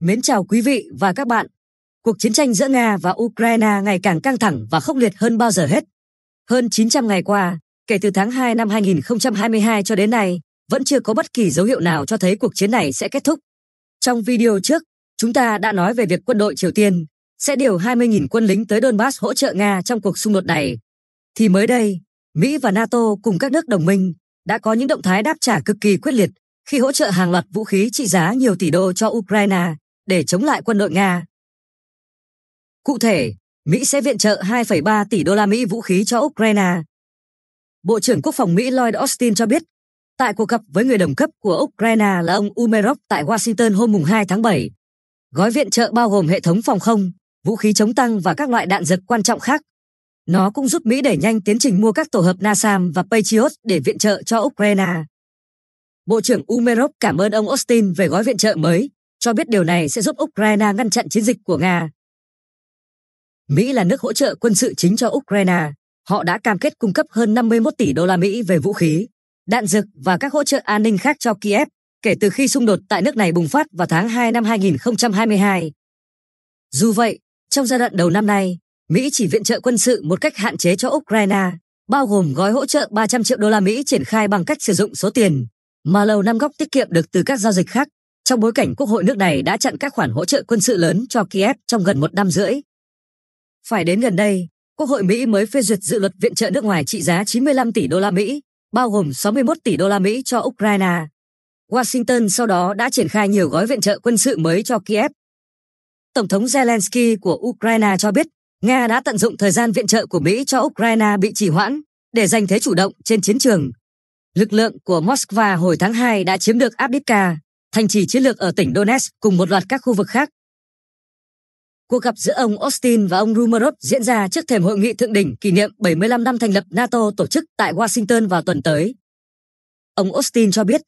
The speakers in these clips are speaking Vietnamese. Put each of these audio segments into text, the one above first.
Mến chào quý vị và các bạn. Cuộc chiến tranh giữa Nga và Ukraine ngày càng căng thẳng và khốc liệt hơn bao giờ hết. Hơn 900 ngày qua, kể từ tháng 2 năm 2022 cho đến nay, vẫn chưa có bất kỳ dấu hiệu nào cho thấy cuộc chiến này sẽ kết thúc. Trong video trước, chúng ta đã nói về việc quân đội Triều Tiên sẽ điều 20.000 quân lính tới Donbass hỗ trợ Nga trong cuộc xung đột này. Thì mới đây, Mỹ và NATO cùng các nước đồng minh đã có những động thái đáp trả cực kỳ quyết liệt khi hỗ trợ hàng loạt vũ khí trị giá nhiều tỷ đô cho Ukraine để chống lại quân đội Nga. Cụ thể, Mỹ sẽ viện trợ 2,3 tỷ đô la Mỹ vũ khí cho Ukraine. Bộ trưởng Quốc phòng Mỹ Lloyd Austin cho biết, tại cuộc gặp với người đồng cấp của Ukraine là ông Umerov tại Washington hôm 2 tháng 7, gói viện trợ bao gồm hệ thống phòng không, vũ khí chống tăng và các loại đạn dược quan trọng khác. Nó cũng giúp Mỹ đẩy nhanh tiến trình mua các tổ hợp NASAM và Patriot để viện trợ cho Ukraine. Bộ trưởng Umerov cảm ơn ông Austin về gói viện trợ mới cho biết điều này sẽ giúp Ukraine ngăn chặn chiến dịch của Nga. Mỹ là nước hỗ trợ quân sự chính cho Ukraine. Họ đã cam kết cung cấp hơn 51 tỷ đô la Mỹ về vũ khí, đạn dược và các hỗ trợ an ninh khác cho Kiev kể từ khi xung đột tại nước này bùng phát vào tháng 2 năm 2022. Dù vậy, trong giai đoạn đầu năm nay, Mỹ chỉ viện trợ quân sự một cách hạn chế cho Ukraine, bao gồm gói hỗ trợ 300 triệu đô la Mỹ triển khai bằng cách sử dụng số tiền mà lầu năm góc tiết kiệm được từ các giao dịch khác trong bối cảnh quốc hội nước này đã chặn các khoản hỗ trợ quân sự lớn cho Kiev trong gần một năm rưỡi. Phải đến gần đây, Quốc hội Mỹ mới phê duyệt dự luật viện trợ nước ngoài trị giá 95 tỷ đô la Mỹ, bao gồm 61 tỷ đô la Mỹ cho Ukraine. Washington sau đó đã triển khai nhiều gói viện trợ quân sự mới cho Kiev. Tổng thống Zelensky của Ukraine cho biết, Nga đã tận dụng thời gian viện trợ của Mỹ cho Ukraine bị trì hoãn để giành thế chủ động trên chiến trường. Lực lượng của Moscow hồi tháng 2 đã chiếm được Abdivka, thành trì chiến lược ở tỉnh Donetsk cùng một loạt các khu vực khác. Cuộc gặp giữa ông Austin và ông Rumerov diễn ra trước thềm hội nghị thượng đỉnh kỷ niệm 75 năm thành lập NATO tổ chức tại Washington vào tuần tới. Ông Austin cho biết,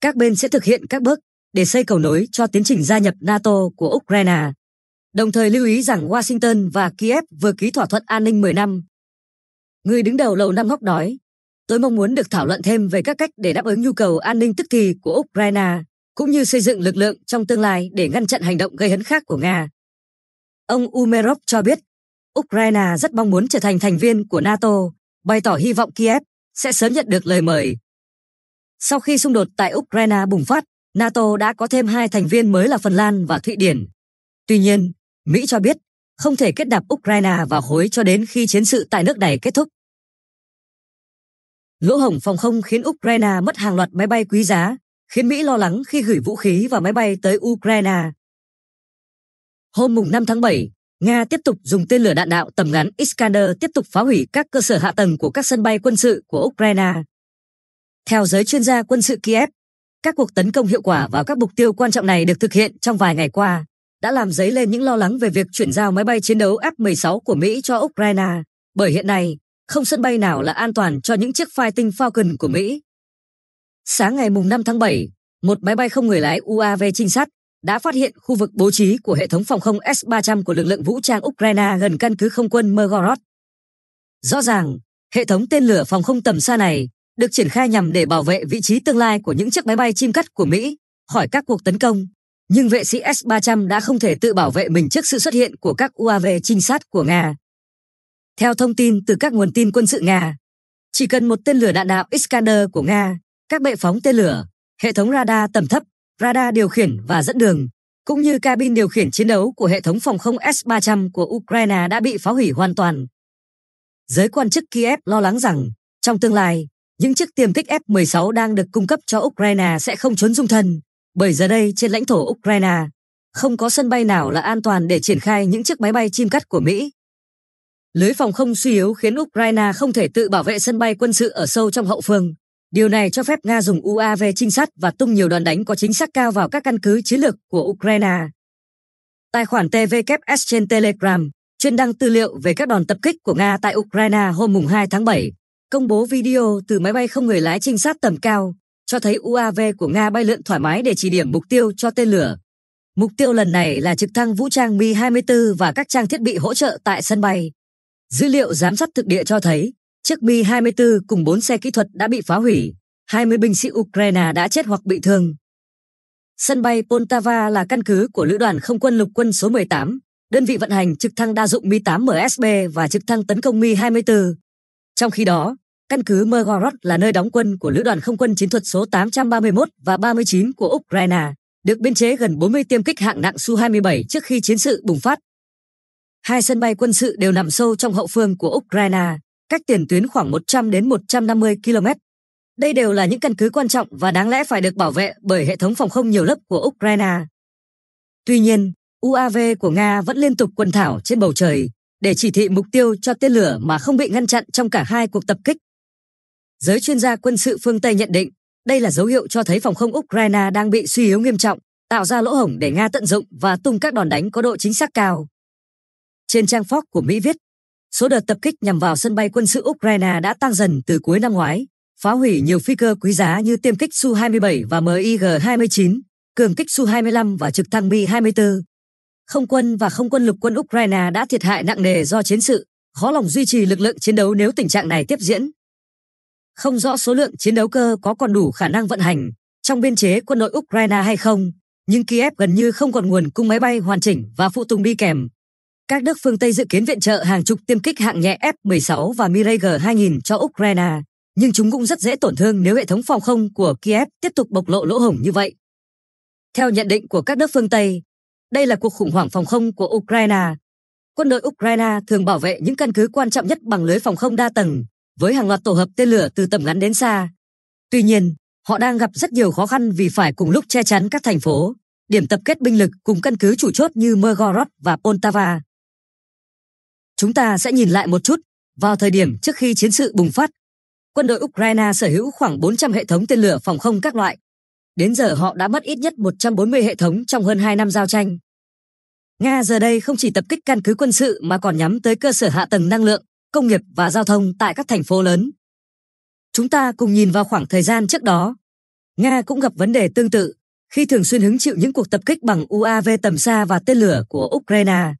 các bên sẽ thực hiện các bước để xây cầu nối cho tiến trình gia nhập NATO của Ukraine. Đồng thời lưu ý rằng Washington và Kiev vừa ký thỏa thuận an ninh 10 năm. Người đứng đầu Lầu Năm Góc nói, tôi mong muốn được thảo luận thêm về các cách để đáp ứng nhu cầu an ninh tức thì của Ukraine cũng như xây dựng lực lượng trong tương lai để ngăn chặn hành động gây hấn khác của Nga. Ông Umerov cho biết, Ukraine rất mong muốn trở thành thành viên của NATO, bày tỏ hy vọng Kiev sẽ sớm nhận được lời mời. Sau khi xung đột tại Ukraine bùng phát, NATO đã có thêm hai thành viên mới là Phần Lan và Thụy Điển. Tuy nhiên, Mỹ cho biết không thể kết nạp Ukraine vào khối cho đến khi chiến sự tại nước này kết thúc. Lỗ hổng phòng không khiến Ukraine mất hàng loạt máy bay quý giá khiến Mỹ lo lắng khi gửi vũ khí và máy bay tới Ukraine. Hôm 5 tháng 7, Nga tiếp tục dùng tên lửa đạn đạo tầm ngắn Iskander tiếp tục phá hủy các cơ sở hạ tầng của các sân bay quân sự của Ukraine. Theo giới chuyên gia quân sự Kiev, các cuộc tấn công hiệu quả vào các mục tiêu quan trọng này được thực hiện trong vài ngày qua, đã làm dấy lên những lo lắng về việc chuyển giao máy bay chiến đấu F-16 của Mỹ cho Ukraine, bởi hiện nay, không sân bay nào là an toàn cho những chiếc Fighting Falcon của Mỹ. Sáng ngày 5 tháng 7, một máy bay không người lái UAV trinh sát đã phát hiện khu vực bố trí của hệ thống phòng không S-300 của lực lượng vũ trang Ukraine gần căn cứ không quân Mergorod. Rõ ràng, hệ thống tên lửa phòng không tầm xa này được triển khai nhằm để bảo vệ vị trí tương lai của những chiếc máy bay chim cắt của Mỹ khỏi các cuộc tấn công. Nhưng vệ sĩ S-300 đã không thể tự bảo vệ mình trước sự xuất hiện của các UAV trinh sát của Nga. Theo thông tin từ các nguồn tin quân sự Nga, chỉ cần một tên lửa đạn đạo Iskander của Nga các bệ phóng tên lửa, hệ thống radar tầm thấp, radar điều khiển và dẫn đường, cũng như cabin điều khiển chiến đấu của hệ thống phòng không S-300 của Ukraine đã bị phá hủy hoàn toàn. Giới quan chức Kiev lo lắng rằng, trong tương lai, những chiếc tiêm kích F-16 đang được cung cấp cho Ukraine sẽ không trốn dung thân, bởi giờ đây trên lãnh thổ Ukraine, không có sân bay nào là an toàn để triển khai những chiếc máy bay chim cắt của Mỹ. Lưới phòng không suy yếu khiến Ukraine không thể tự bảo vệ sân bay quân sự ở sâu trong hậu phương. Điều này cho phép Nga dùng UAV trinh sát và tung nhiều đòn đánh có chính xác cao vào các căn cứ chiến lược của Ukraine. Tài khoản TVKS trên Telegram chuyên đăng tư liệu về các đòn tập kích của Nga tại Ukraine hôm 2 tháng 7, công bố video từ máy bay không người lái trinh sát tầm cao, cho thấy UAV của Nga bay lượn thoải mái để chỉ điểm mục tiêu cho tên lửa. Mục tiêu lần này là trực thăng vũ trang Mi-24 và các trang thiết bị hỗ trợ tại sân bay. Dữ liệu giám sát thực địa cho thấy, Chiếc Mi-24 cùng 4 xe kỹ thuật đã bị phá hủy, 20 binh sĩ Ukraine đã chết hoặc bị thương. Sân bay Poltava là căn cứ của Lữ đoàn Không quân Lục quân số 18, đơn vị vận hành trực thăng đa dụng Mi-8MSB và trực thăng tấn công Mi-24. Trong khi đó, căn cứ Mergorod là nơi đóng quân của Lữ đoàn Không quân Chiến thuật số 831 và 39 của Ukraine, được biên chế gần 40 tiêm kích hạng nặng Su-27 trước khi chiến sự bùng phát. Hai sân bay quân sự đều nằm sâu trong hậu phương của Ukraine, cách tiền tuyến khoảng 100 ừ. đến 150 km. Đây đều là những căn cứ quan trọng và đáng lẽ phải được bảo vệ bởi hệ thống phòng không nhiều lớp của Ukraine. Tuy nhiên, UAV của Nga vẫn liên tục quần thảo trên bầu trời để chỉ thị mục tiêu cho tên lửa mà không bị ngăn chặn trong cả hai cuộc tập kích. Giới chuyên gia quân sự phương Tây nhận định đây là dấu hiệu cho thấy phòng không Ukraine đang bị suy yếu nghiêm trọng, tạo ra lỗ hổng để Nga tận dụng và tung các đòn đánh có độ chính xác cao. Trên trang Fox của Mỹ viết, số đợt tập kích nhằm vào sân bay quân sự Ukraine đã tăng dần từ cuối năm ngoái, phá hủy nhiều phi cơ quý giá như tiêm kích Su-27 và MiG-29, cường kích Su-25 và trực thăng Mi-24. Không quân và không quân lục quân Ukraine đã thiệt hại nặng nề do chiến sự, khó lòng duy trì lực lượng chiến đấu nếu tình trạng này tiếp diễn. Không rõ số lượng chiến đấu cơ có còn đủ khả năng vận hành trong biên chế quân đội Ukraine hay không, nhưng Kiev gần như không còn nguồn cung máy bay hoàn chỉnh và phụ tùng đi kèm, các nước phương Tây dự kiến viện trợ hàng chục tiêm kích hạng nhẹ F-16 và Mirage 2000 cho Ukraine, nhưng chúng cũng rất dễ tổn thương nếu hệ thống phòng không của Kiev tiếp tục bộc lộ lỗ hổng như vậy. Theo nhận định của các nước phương Tây, đây là cuộc khủng hoảng phòng không của Ukraine. Quân đội Ukraine thường bảo vệ những căn cứ quan trọng nhất bằng lưới phòng không đa tầng, với hàng loạt tổ hợp tên lửa từ tầm ngắn đến xa. Tuy nhiên, họ đang gặp rất nhiều khó khăn vì phải cùng lúc che chắn các thành phố, điểm tập kết binh lực cùng căn cứ chủ chốt như Mergorod và Poltava. Chúng ta sẽ nhìn lại một chút vào thời điểm ừ. trước khi chiến sự bùng phát. Quân đội Ukraine sở hữu khoảng 400 hệ thống tên lửa phòng không các loại. Đến giờ họ đã mất ít nhất 140 hệ thống trong hơn 2 năm giao tranh. Nga giờ đây không chỉ tập kích căn cứ quân sự mà còn nhắm tới cơ sở hạ tầng năng lượng, công nghiệp và giao thông tại các thành phố lớn. Chúng ta cùng nhìn vào khoảng thời gian trước đó. Nga cũng gặp vấn đề tương tự khi thường xuyên hứng chịu những cuộc tập kích bằng UAV tầm xa và tên lửa của Ukraine.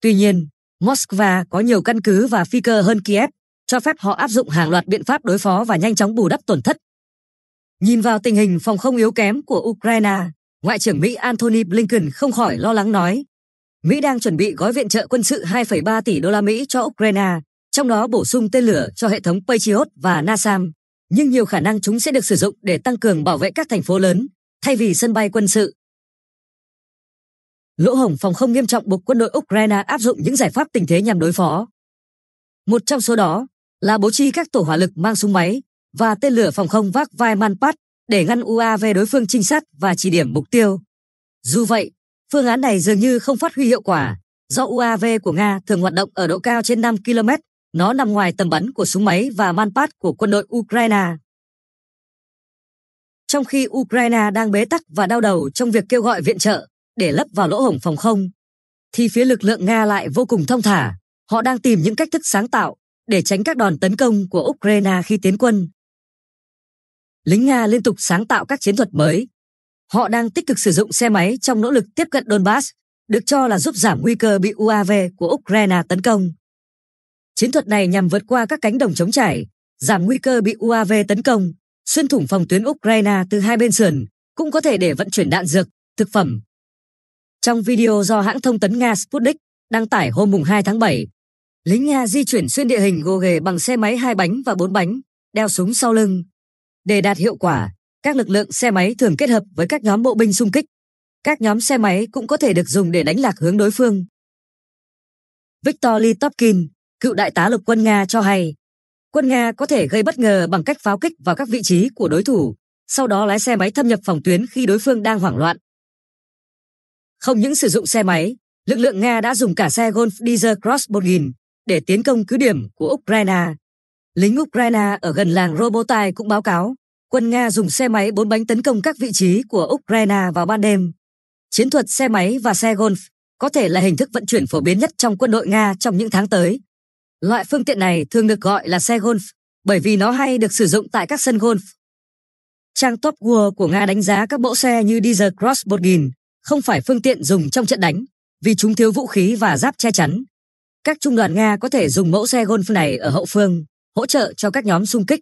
Tuy nhiên, Moscow có nhiều căn cứ và phi cơ hơn Kiev, cho phép họ áp dụng hàng loạt biện pháp đối phó và nhanh chóng bù đắp tổn thất. Nhìn vào tình hình phòng không yếu kém của Ukraine, Ngoại trưởng Mỹ Antony Blinken không khỏi lo lắng nói, Mỹ đang chuẩn bị gói viện trợ quân sự 2,3 tỷ đô la Mỹ cho Ukraine, trong đó bổ sung tên lửa cho hệ thống Patriot và NASAM, nhưng nhiều khả năng chúng sẽ được sử dụng để tăng cường bảo vệ các thành phố lớn, thay vì sân bay quân sự lỗ hổng phòng không nghiêm trọng buộc quân đội Ukraine áp dụng những giải pháp tình thế nhằm đối phó. Một trong số đó là bố trí các tổ hỏa lực mang súng máy và tên lửa phòng không vác vai Manpat để ngăn UAV đối phương trinh sát và chỉ điểm mục tiêu. Dù vậy, phương án này dường như không phát huy hiệu quả do UAV của Nga thường hoạt động ở độ cao trên 5 km, nó nằm ngoài tầm bắn của súng máy và manpad của quân đội Ukraine. Trong khi Ukraine đang bế tắc và đau đầu trong việc kêu gọi viện trợ, để lấp vào lỗ hổng phòng không, thì phía lực lượng Nga lại vô cùng thông thả. Họ đang tìm những cách thức sáng tạo để tránh các đòn tấn công của Ukraine khi tiến quân. Lính Nga liên tục sáng tạo các chiến thuật mới. Họ đang tích cực sử dụng xe máy trong nỗ lực tiếp cận Donbass, được cho là giúp giảm nguy cơ bị UAV của Ukraine tấn công. Chiến thuật này nhằm vượt qua các cánh đồng chống trải, giảm nguy cơ bị UAV tấn công, xuyên thủng phòng tuyến Ukraine từ hai bên sườn, cũng có thể để vận chuyển đạn dược, thực phẩm trong video do hãng thông tấn Nga Sputnik đăng tải hôm 2 tháng 7, lính Nga di chuyển xuyên địa hình gồ ghề bằng xe máy hai bánh và bốn bánh, đeo súng sau lưng. Để đạt hiệu quả, các lực lượng xe máy thường kết hợp với các nhóm bộ binh xung kích. Các nhóm xe máy cũng có thể được dùng để đánh lạc hướng đối phương. Victor Litopkin, cựu đại tá lục quân Nga cho hay, quân Nga có thể gây bất ngờ bằng cách pháo kích vào các vị trí của đối thủ, sau đó lái xe máy thâm nhập phòng tuyến khi đối phương đang hoảng loạn. Không những sử dụng xe máy, lực lượng Nga đã dùng cả xe Golf Diesel Cross 1000 để tiến công cứ điểm của Ukraine. Lính Ukraine ở gần làng Robotai cũng báo cáo quân Nga dùng xe máy bốn bánh tấn công các vị trí của Ukraine vào ban đêm. Chiến thuật xe máy và xe Golf có thể là hình thức vận chuyển phổ biến nhất trong quân đội Nga trong những tháng tới. Loại phương tiện này thường được gọi là xe Golf bởi vì nó hay được sử dụng tại các sân golf. Trang Top Gear của Nga đánh giá các mẫu xe như Diesel Cross 1000 không phải phương tiện dùng trong trận đánh, vì chúng thiếu vũ khí và giáp che chắn. Các trung đoàn Nga có thể dùng mẫu xe Golf này ở hậu phương, hỗ trợ cho các nhóm xung kích.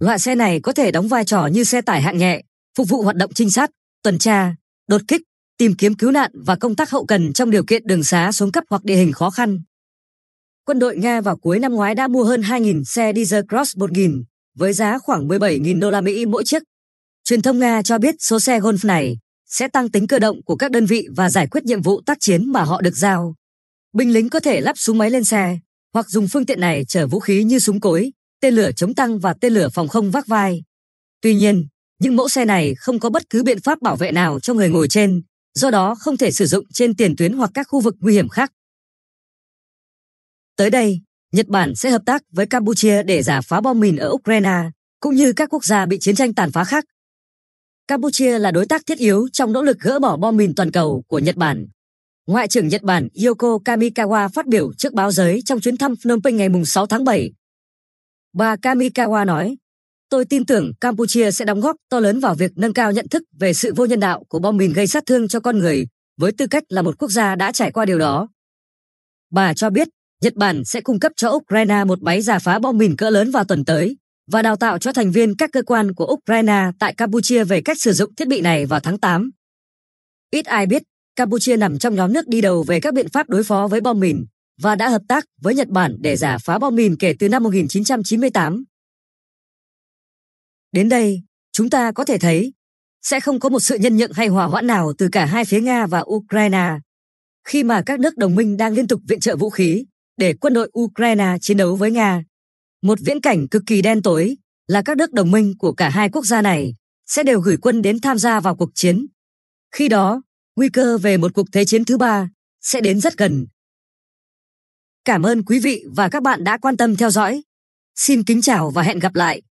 Loại xe này có thể đóng vai trò như xe tải hạng nhẹ, phục vụ hoạt động trinh sát, tuần tra, đột kích, tìm kiếm cứu nạn và công tác hậu cần trong điều kiện đường xá xuống cấp hoặc địa hình khó khăn. Quân đội Nga vào cuối năm ngoái đã mua hơn 2.000 xe diesel Cross 1000 với giá khoảng 17.000 đô la Mỹ mỗi chiếc. Truyền thông Nga cho biết số xe Golf này sẽ tăng tính cơ động của các đơn vị và giải quyết nhiệm vụ tác chiến mà họ được giao. Binh lính có thể lắp súng máy lên xe hoặc dùng phương tiện này chở vũ khí như súng cối, tên lửa chống tăng và tên lửa phòng không vác vai. Tuy nhiên, những mẫu xe này không có bất cứ biện pháp bảo vệ nào cho người ngồi trên, do đó không thể sử dụng trên tiền tuyến hoặc các khu vực nguy hiểm khác. Tới đây, Nhật Bản sẽ hợp tác với Campuchia để giả phá bom mìn ở Ukraine, cũng như các quốc gia bị chiến tranh tàn phá khác Campuchia là đối tác thiết yếu trong nỗ lực gỡ bỏ bom mìn toàn cầu của Nhật Bản. Ngoại trưởng Nhật Bản Yoko Kamikawa phát biểu trước báo giới trong chuyến thăm Phnom Penh ngày 6 tháng 7. Bà Kamikawa nói, Tôi tin tưởng Campuchia sẽ đóng góp to lớn vào việc nâng cao nhận thức về sự vô nhân đạo của bom mìn gây sát thương cho con người, với tư cách là một quốc gia đã trải qua điều đó. Bà cho biết, Nhật Bản sẽ cung cấp cho Ukraine một máy giả phá bom mìn cỡ lớn vào tuần tới, và đào tạo cho thành viên các cơ quan của Ukraine tại Campuchia về cách sử dụng thiết bị này vào tháng 8. Ít ai biết, Campuchia nằm trong nhóm nước đi đầu về các biện pháp đối phó với bom mìn và đã hợp tác với Nhật Bản để giả phá bom mìn kể từ năm 1998. Đến đây, chúng ta có thể thấy sẽ không có một sự nhân nhượng hay hòa hoãn nào từ cả hai phía Nga và Ukraine khi mà các nước đồng minh đang liên tục viện trợ vũ khí để quân đội Ukraine chiến đấu với Nga. Một viễn cảnh cực kỳ đen tối là các nước đồng minh của cả hai quốc gia này sẽ đều gửi quân đến tham gia vào cuộc chiến. Khi đó, nguy cơ về một cuộc thế chiến thứ ba sẽ đến rất gần. Cảm ơn quý vị và các bạn đã quan tâm theo dõi. Xin kính chào và hẹn gặp lại.